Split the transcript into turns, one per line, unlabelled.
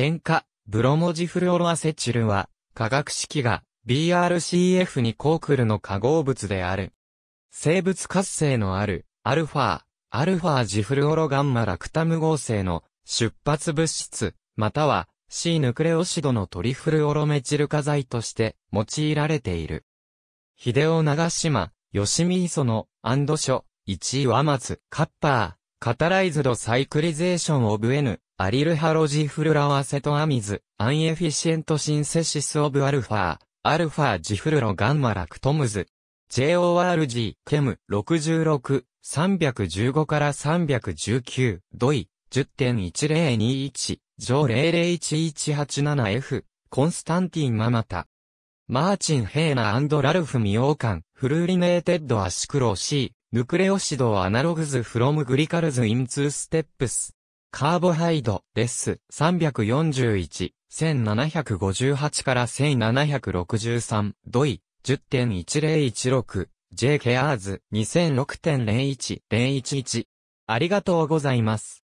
塩化、ブロモジフルオロアセチルは、化学式が BRCF にコークルの化合物である。生物活性のある、アルファ、アルファジフルオロガンマラクタム合成の出発物質、または C ヌクレオシドのトリフルオロメチル化剤として用いられている。秀マ、長島、吉見磯の、アンドョ、1位は松、カッパー、カタライズドサイクリゼーションオブ N、アリルハロジフルラワセトアミズ、アンエフィシエントシンセシスオブアルファ、アルファジフルロガンマラクトムズ。JORG、ケム、66、315から319、ドイ、10.1021、ジョー 001187F、コンスタンティン・ママタ。マーチン・ヘーナラルフ・ミオーカン、フルーリネーテッド・アシクロー C、ヌクレオシド・アナログズ・フロム・グリカルズ・イン・ツー・ステップス。カーボハイド、レス、341、1758から1763、ドイ、10.1016、J ケアーズ、2006.01、011。ありがとうございます。